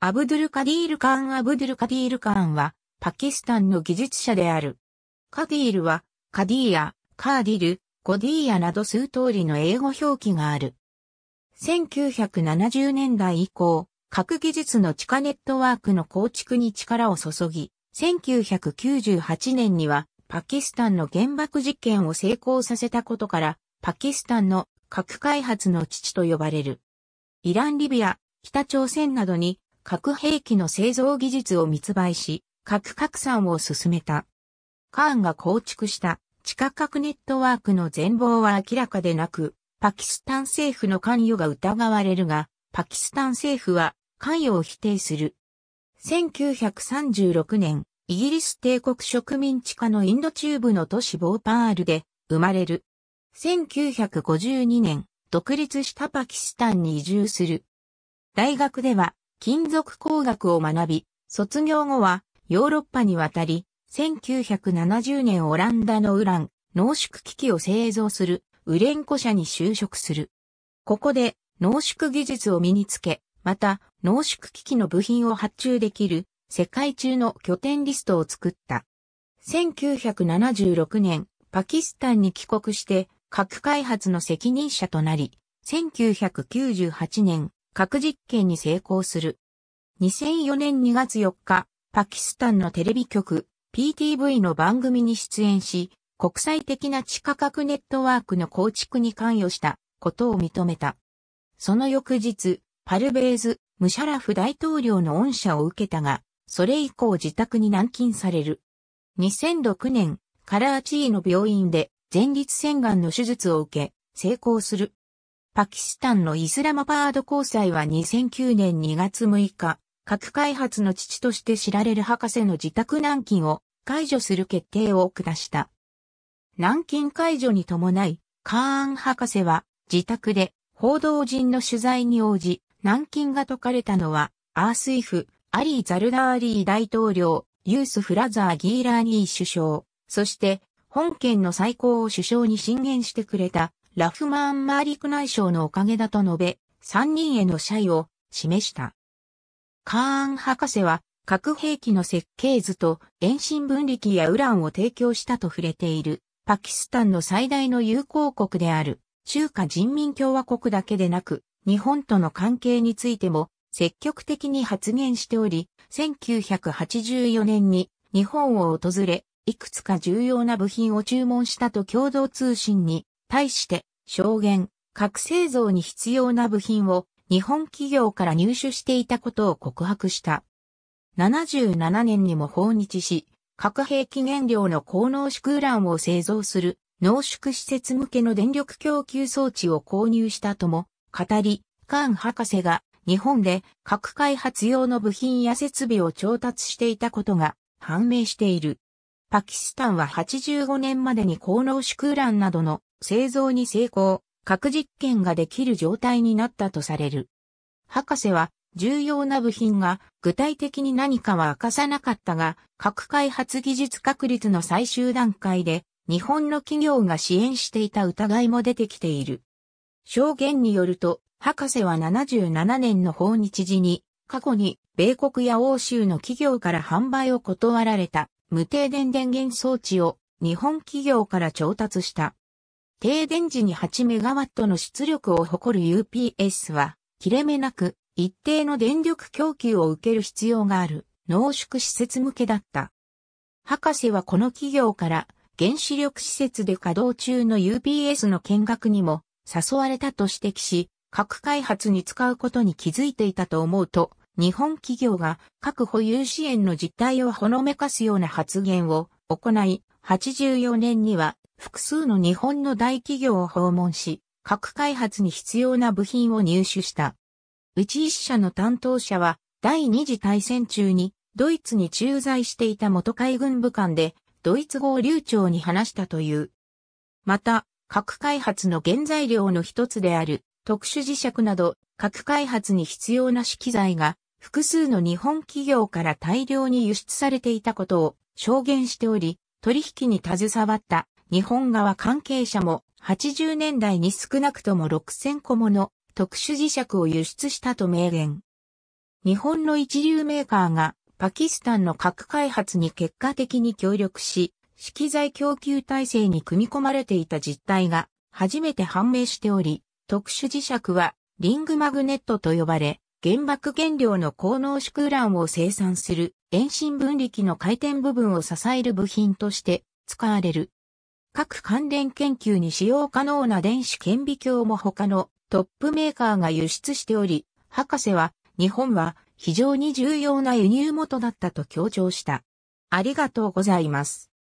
アブドゥルカディール・カーン・アブドゥルカディール・カーンは、パキスタンの技術者である。カディールは、カディーヤ、カーディル、ゴディーヤなど数通りの英語表記がある。1970年代以降、核技術の地下ネットワークの構築に力を注ぎ、1998年には、パキスタンの原爆実験を成功させたことから、パキスタンの核開発の父と呼ばれる。イラン・リビア、北朝鮮などに核兵器の製造技術を密売し、核拡散を進めた。カーンが構築した地下核ネットワークの全貌は明らかでなく、パキスタン政府の関与が疑われるが、パキスタン政府は関与を否定する。1936年、イギリス帝国植民地下のインド中部の都市ボーパールで生まれる。1952年、独立したパキスタンに移住する。大学では金属工学を学び、卒業後はヨーロッパに渡り、1970年オランダのウラン、濃縮機器を製造するウレンコ社に就職する。ここで濃縮技術を身につけ、また濃縮機器の部品を発注できる世界中の拠点リストを作った。1976年、パキスタンに帰国して核開発の責任者となり、1998年、核実験に成功する。2004年2月4日、パキスタンのテレビ局 PTV の番組に出演し、国際的な地下核ネットワークの構築に関与したことを認めた。その翌日、パルベーズ、ムシャラフ大統領の恩赦を受けたが、それ以降自宅に軟禁される。2006年、カラーチーの病院で前立腺がんの手術を受け、成功する。パキスタンのイスラマバード交際は2009年2月6日、核開発の父として知られる博士の自宅軟禁を解除する決定を下した。軟禁解除に伴い、カーン博士は自宅で報道陣の取材に応じ、軟禁が解かれたのは、アースイフ、アリー・ザルダーリー大統領、ユース・フラザー・ギーラーニー首相、そして、本県の最高を首相に進言してくれた、ラフマーン・マーリク内相のおかげだと述べ、3人への謝意を示した。カーン博士は核兵器の設計図と遠心分離機やウランを提供したと触れているパキスタンの最大の友好国である中華人民共和国だけでなく日本との関係についても積極的に発言しており1984年に日本を訪れいくつか重要な部品を注文したと共同通信に対して、証言、核製造に必要な部品を日本企業から入手していたことを告白した。77年にも訪日し、核兵器原料の高濃縮ウランを製造する濃縮施設向けの電力供給装置を購入したとも語り、カーン博士が日本で核開発用の部品や設備を調達していたことが判明している。パキスタンは85年までに高濃縮ウランなどの製造に成功、核実験ができる状態になったとされる。博士は、重要な部品が具体的に何かは明かさなかったが、核開発技術確立の最終段階で、日本の企業が支援していた疑いも出てきている。証言によると、博士は77年の訪日時に、過去に米国や欧州の企業から販売を断られた無停電電源装置を日本企業から調達した停電時に 8MW の出力を誇る UPS は、切れ目なく一定の電力供給を受ける必要がある濃縮施設向けだった。博士はこの企業から原子力施設で稼働中の UPS の見学にも誘われたと指摘し、核開発に使うことに気づいていたと思うと、日本企業が核保有支援の実態をほのめかすような発言を行い、84年には複数の日本の大企業を訪問し、核開発に必要な部品を入手した。うち一社の担当者は、第二次大戦中に、ドイツに駐在していた元海軍部官で、ドイツ語を流暢に話したという。また、核開発の原材料の一つである、特殊磁石など、核開発に必要な資機材が、複数の日本企業から大量に輸出されていたことを証言しており、取引に携わった日本側関係者も80年代に少なくとも6000個もの特殊磁石を輸出したと明言。日本の一流メーカーがパキスタンの核開発に結果的に協力し、資機材供給体制に組み込まれていた実態が初めて判明しており、特殊磁石はリングマグネットと呼ばれ、原爆原料の高濃縮ウランを生産する遠心分離機の回転部分を支える部品として使われる。各関連研究に使用可能な電子顕微鏡も他のトップメーカーが輸出しており、博士は日本は非常に重要な輸入元だったと強調した。ありがとうございます。